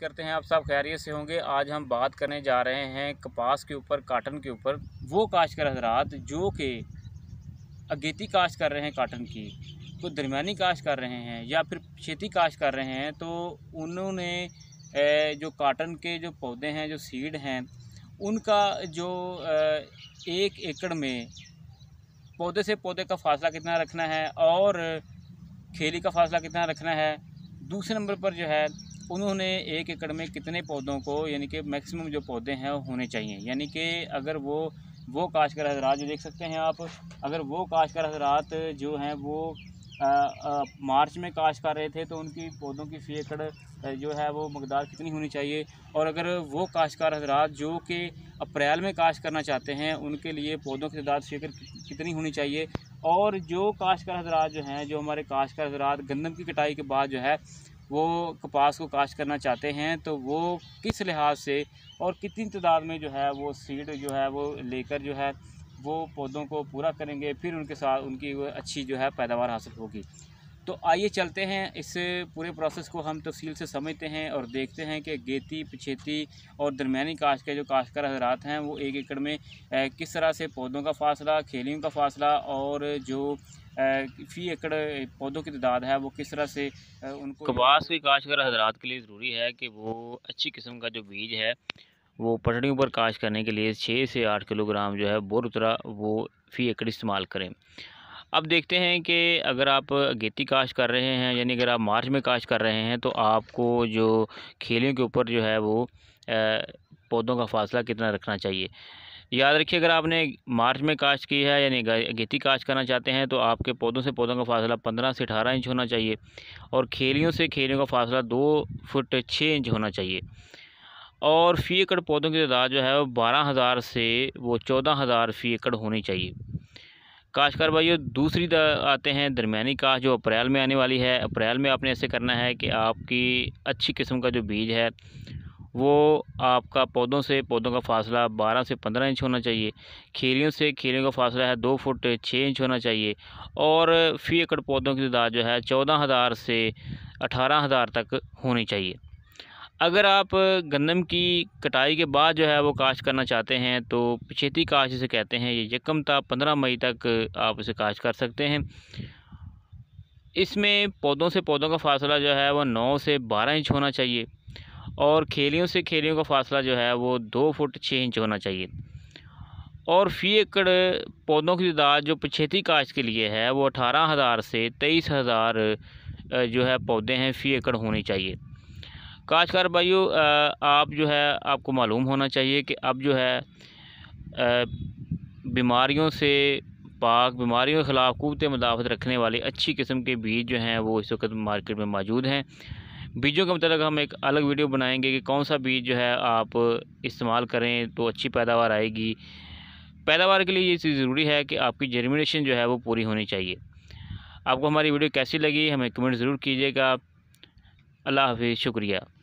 करते हैं आप सब खैरियत से होंगे आज हम बात करने जा रहे हैं कपास के ऊपर काटन के ऊपर वो काश्तकर हजरात जो कि अगेती काश्त कर रहे हैं काटन की तो दरमियानी काश्त कर रहे हैं या फिर छेती काश्त कर रहे हैं तो उन्होंने जो काटन के जो पौधे हैं जो सीड हैं उनका जो एक एकड़ में पौधे से पौधे का फासला कितना रखना है और खेली का फासला कितना रखना है दूसरे नंबर पर जो है उन्होंने एक एकड़ में कितने पौधों को यानी कि मैक्सिमम जो पौधे हैं होने चाहिए यानी कि अगर वो वो काश कर हजरात जो देख सकते हैं आप अगर वो काश कर हजरात जो हैं वो आ, आ, मार्च में काश कर रहे थे तो उनकी पौधों की फी एकड़ जो है वो मकदार कितनी होनी चाहिए और अगर वो काशकार हजरात जो कि अप्रैल में काश करना चाहते हैं उनके लिए पौधों की तादाद फी एकड़ कितनी होनी चाहिए और जो काशकार हजरात जो हैं जो हमारे काशकार हजरात गंदम की कटाई के बाद जो है वो कपास को काश्त करना चाहते हैं तो वो किस लिहाज से और कितनी तादाद में जो है वो सीड जो है वो लेकर जो है वो पौधों को पूरा करेंगे फिर उनके साथ उनकी अच्छी जो है पैदावार हासिल होगी तो आइए चलते हैं इस पूरे प्रोसेस को हम तफसील से समझते हैं और देखते हैं कि गेती पिछेती और दरमियानी काश के जो काशकर हजरात हैं वो एक एकड़ में किस तरह से पौधों का फासला खेलियों का फासला और जो फ़ी एकड़ पौधों की तादाद है वो किस तरह से उनको कपास के काशकर हजरात के लिए ज़रूरी है कि वो अच्छी किस्म का जो बीज है वो पटड़ियों पर काश करने के लिए छः से आठ किलोग्राम जो है बोर उतरा वो फ़ी एकड़ इस्तेमाल करें अब देखते हैं कि अगर आप अगेती काश कर रहे हैं यानी अगर आप मार्च में काश कर रहे हैं तो आपको जो खेलों के ऊपर जो है वो पौधों का फासला कितना रखना चाहिए याद रखिए अगर आपने मार्च में काश की है यानी गेती काश्त करना चाहते हैं तो आपके पौधों से पौधों का फासला पंद्रह से अठारह इंच होना चाहिए और खेलियों से खेलियों का फासला दो फुट छः इंच होना चाहिए और फ़ी एकड़ पौधों की तादाद जो है वो बारह हज़ार से वो चौदह हज़ार फ़ी एकड़ होनी चाहिए काशकार भाइयों दूसरी आते हैं दरमियानी काश जो अप्रैल में आने वाली है अप्रैल में आपने ऐसे करना है कि आपकी अच्छी किस्म का जो बीज है वो आपका पौधों से पौधों का फासला 12 से 15 इंच होना चाहिए खेलियों से खेलियों का फासला है दो फुट छः इंच होना चाहिए और फी एकड़ पौधों की तादाद जो है चौदह हज़ार से अठारह हज़ार तक होनी चाहिए अगर आप गंदम की कटाई के बाद जो है वो काश करना चाहते हैं तो पिछेती काश इसे कहते हैं ये यकम था पंद्रह मई तक आप इसे काश कर सकते हैं इसमें पौधों से पौधों का फासला जो है वो नौ से बारह इंच होना चाहिए और खेलियों से खेलियों का फासला जो है वो दो फुट छः इंच होना चाहिए और फ़ी एकड़ पौधों की तदाद जो पछेती काश के लिए है वो अठारह हज़ार से तेईस हज़ार जो है पौधे हैं फ़ी एकड़ होनी चाहिए काशकार भाइयों आप जो है आपको मालूम होना चाहिए कि अब जो है बीमारियों से पाक बीमारियों के ख़िलाफ़ कुत मदाफ़त रखने वाले अच्छी किस्म के बीज जो हैं वो इस वक्त मार्केट में मौजूद हैं बीजों के मतलब हम एक अलग वीडियो बनाएंगे कि कौन सा बीज जो है आप इस्तेमाल करें तो अच्छी पैदावार आएगी पैदावार के लिए ये चीज़ ज़रूरी है कि आपकी जर्मिनेशन जो है वो पूरी होनी चाहिए आपको हमारी वीडियो कैसी लगी हमें कमेंट ज़रूर कीजिएगा अल्लाह हाफि शुक्रिया